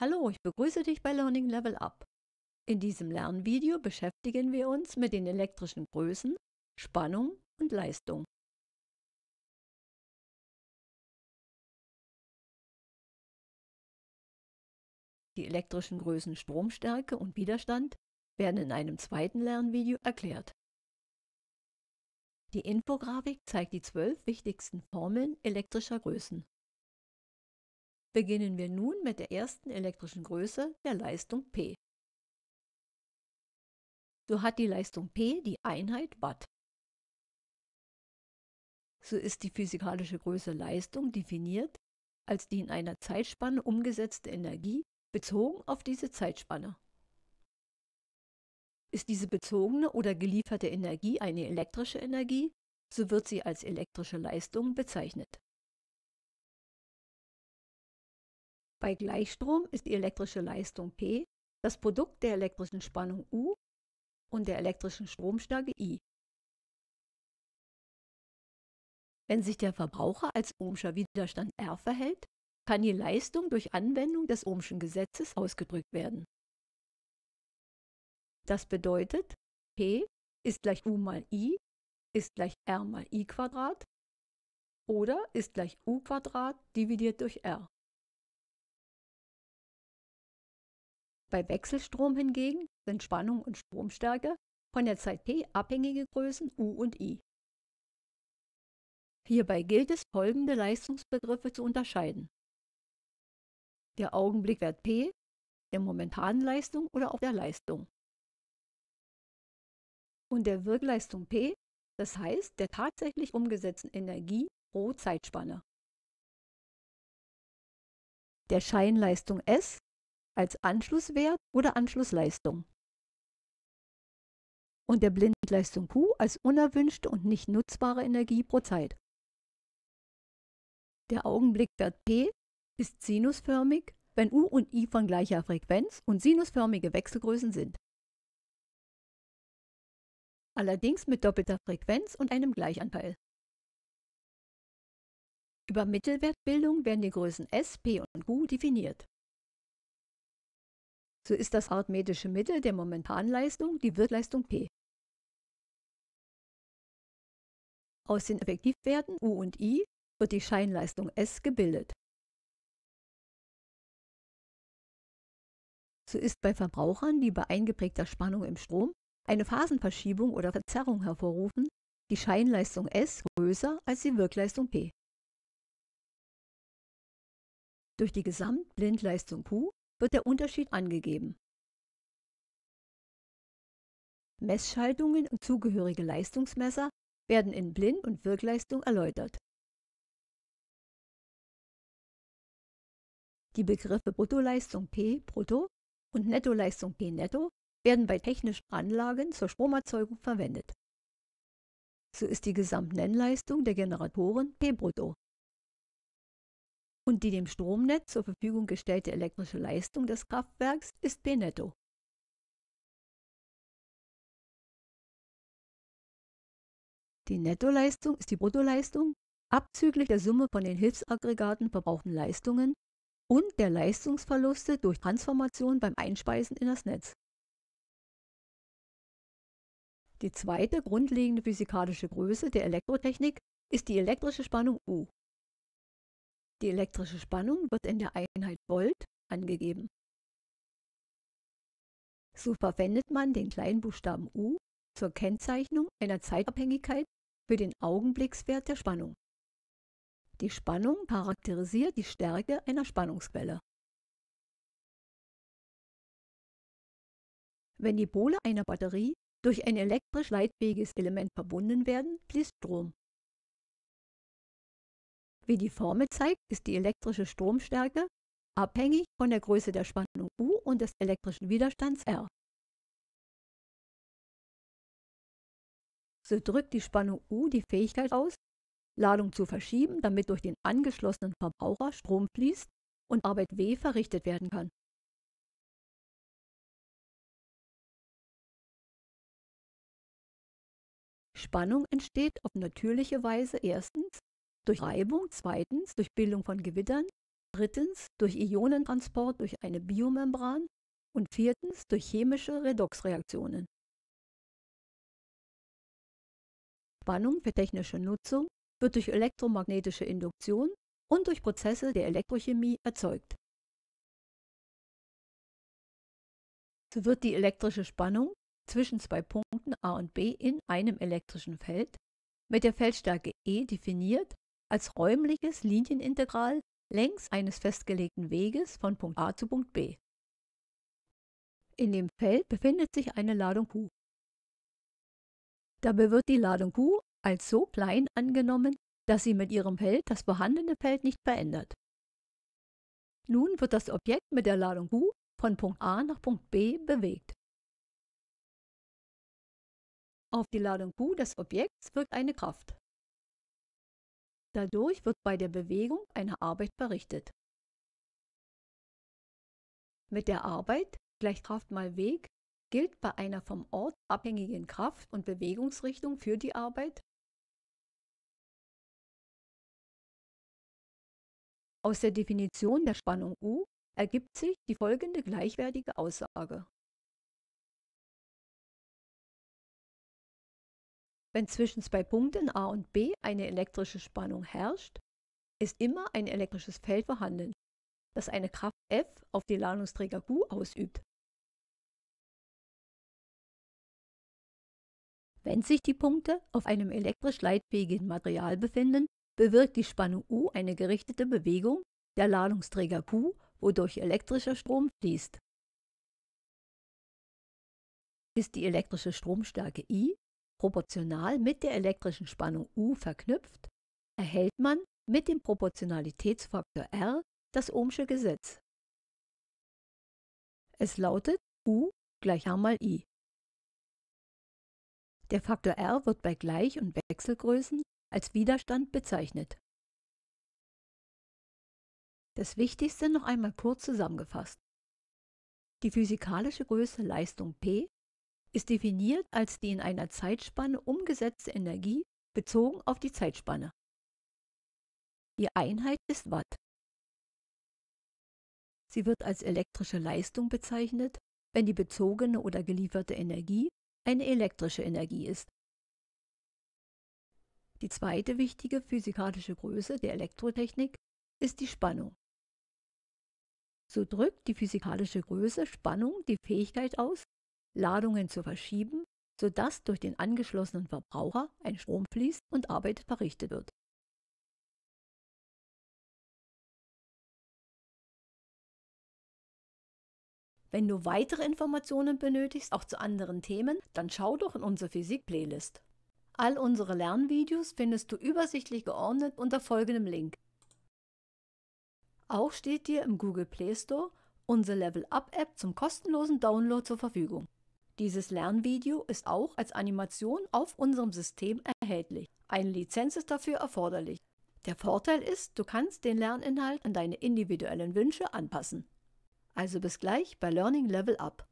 Hallo, ich begrüße dich bei Learning Level Up. In diesem Lernvideo beschäftigen wir uns mit den elektrischen Größen, Spannung und Leistung. Die elektrischen Größen Stromstärke und Widerstand werden in einem zweiten Lernvideo erklärt. Die Infografik zeigt die zwölf wichtigsten Formeln elektrischer Größen. Beginnen wir nun mit der ersten elektrischen Größe, der Leistung P. So hat die Leistung P die Einheit Watt. So ist die physikalische Größe Leistung definiert als die in einer Zeitspanne umgesetzte Energie bezogen auf diese Zeitspanne. Ist diese bezogene oder gelieferte Energie eine elektrische Energie, so wird sie als elektrische Leistung bezeichnet. Bei Gleichstrom ist die elektrische Leistung P das Produkt der elektrischen Spannung U und der elektrischen Stromstärke I. Wenn sich der Verbraucher als ohmscher Widerstand R verhält, kann die Leistung durch Anwendung des ohmschen Gesetzes ausgedrückt werden das bedeutet, P ist gleich U mal I ist gleich R mal I Quadrat oder ist gleich U Quadrat dividiert durch R. Bei Wechselstrom hingegen sind Spannung und Stromstärke von der Zeit P abhängige Größen U und I. Hierbei gilt es, folgende Leistungsbegriffe zu unterscheiden. Der Augenblickwert P, der momentanen Leistung oder auch der Leistung und der Wirkleistung P, das heißt der tatsächlich umgesetzten Energie pro Zeitspanne. Der Scheinleistung S als Anschlusswert oder Anschlussleistung. Und der Blindleistung Q als unerwünschte und nicht nutzbare Energie pro Zeit. Der Augenblickwert P ist sinusförmig, wenn U und I von gleicher Frequenz und sinusförmige Wechselgrößen sind allerdings mit doppelter Frequenz und einem Gleichanteil. Über Mittelwertbildung werden die Größen S, P und Q definiert. So ist das arithmetische Mittel der momentanen Leistung die Wirtleistung P. Aus den Effektivwerten U und I wird die Scheinleistung S gebildet. So ist bei Verbrauchern die bei eingeprägter Spannung im Strom eine Phasenverschiebung oder Verzerrung hervorrufen, die Scheinleistung S größer als die Wirkleistung P. Durch die Gesamtblindleistung Q wird der Unterschied angegeben. Messschaltungen und zugehörige Leistungsmesser werden in Blind- und Wirkleistung erläutert. Die Begriffe Bruttoleistung P brutto und Nettoleistung P netto werden bei technischen Anlagen zur Stromerzeugung verwendet. So ist die Gesamtnennleistung der Generatoren P brutto und die dem Stromnetz zur Verfügung gestellte elektrische Leistung des Kraftwerks ist P netto. Die Nettoleistung ist die Bruttoleistung abzüglich der Summe von den Hilfsaggregaten verbrauchten Leistungen und der Leistungsverluste durch Transformation beim Einspeisen in das Netz. Die zweite grundlegende physikalische Größe der Elektrotechnik ist die elektrische Spannung U. Die elektrische Spannung wird in der Einheit Volt angegeben. So verwendet man den kleinen Buchstaben U zur Kennzeichnung einer Zeitabhängigkeit für den Augenblickswert der Spannung. Die Spannung charakterisiert die Stärke einer Spannungsquelle. Wenn die Pole einer Batterie durch ein elektrisch leitfähiges Element verbunden werden, fließt Strom. Wie die Formel zeigt, ist die elektrische Stromstärke abhängig von der Größe der Spannung U und des elektrischen Widerstands R. So drückt die Spannung U die Fähigkeit aus, Ladung zu verschieben, damit durch den angeschlossenen Verbraucher Strom fließt und Arbeit W verrichtet werden kann. Spannung entsteht auf natürliche Weise erstens durch Reibung, zweitens durch Bildung von Gewittern, drittens durch Ionentransport durch eine Biomembran und viertens durch chemische Redoxreaktionen. Spannung für technische Nutzung wird durch elektromagnetische Induktion und durch Prozesse der Elektrochemie erzeugt. So wird die elektrische Spannung zwischen zwei Punkten A und B in einem elektrischen Feld mit der Feldstärke E definiert als räumliches Linienintegral längs eines festgelegten Weges von Punkt A zu Punkt B. In dem Feld befindet sich eine Ladung Q. Dabei wird die Ladung Q als so klein angenommen, dass sie mit ihrem Feld das vorhandene Feld nicht verändert. Nun wird das Objekt mit der Ladung Q von Punkt A nach Punkt B bewegt. Auf die Ladung Q des Objekts wirkt eine Kraft. Dadurch wird bei der Bewegung eine Arbeit verrichtet. Mit der Arbeit gleich Kraft mal Weg gilt bei einer vom Ort abhängigen Kraft und Bewegungsrichtung für die Arbeit Aus der Definition der Spannung U ergibt sich die folgende gleichwertige Aussage. Wenn zwischen zwei Punkten A und B eine elektrische Spannung herrscht, ist immer ein elektrisches Feld vorhanden, das eine Kraft F auf die Ladungsträger Q ausübt. Wenn sich die Punkte auf einem elektrisch leitfähigen Material befinden, bewirkt die Spannung U eine gerichtete Bewegung der Ladungsträger Q, wodurch elektrischer Strom fließt. Ist die elektrische Stromstärke I proportional mit der elektrischen Spannung U verknüpft, erhält man mit dem Proportionalitätsfaktor R das Ohmsche Gesetz. Es lautet U gleich H mal I. Der Faktor R wird bei Gleich- und Wechselgrößen als Widerstand bezeichnet. Das Wichtigste noch einmal kurz zusammengefasst. Die physikalische Größe Leistung P ist definiert als die in einer Zeitspanne umgesetzte Energie bezogen auf die Zeitspanne. Die Einheit ist Watt. Sie wird als elektrische Leistung bezeichnet, wenn die bezogene oder gelieferte Energie eine elektrische Energie ist. Die zweite wichtige physikalische Größe der Elektrotechnik ist die Spannung. So drückt die physikalische Größe Spannung die Fähigkeit aus, Ladungen zu verschieben, sodass durch den angeschlossenen Verbraucher ein Strom fließt und Arbeit verrichtet wird. Wenn du weitere Informationen benötigst, auch zu anderen Themen, dann schau doch in unsere Physik-Playlist. All unsere Lernvideos findest du übersichtlich geordnet unter folgendem Link. Auch steht dir im Google Play Store unsere Level Up App zum kostenlosen Download zur Verfügung. Dieses Lernvideo ist auch als Animation auf unserem System erhältlich. Eine Lizenz ist dafür erforderlich. Der Vorteil ist, du kannst den Lerninhalt an deine individuellen Wünsche anpassen. Also bis gleich bei Learning Level Up.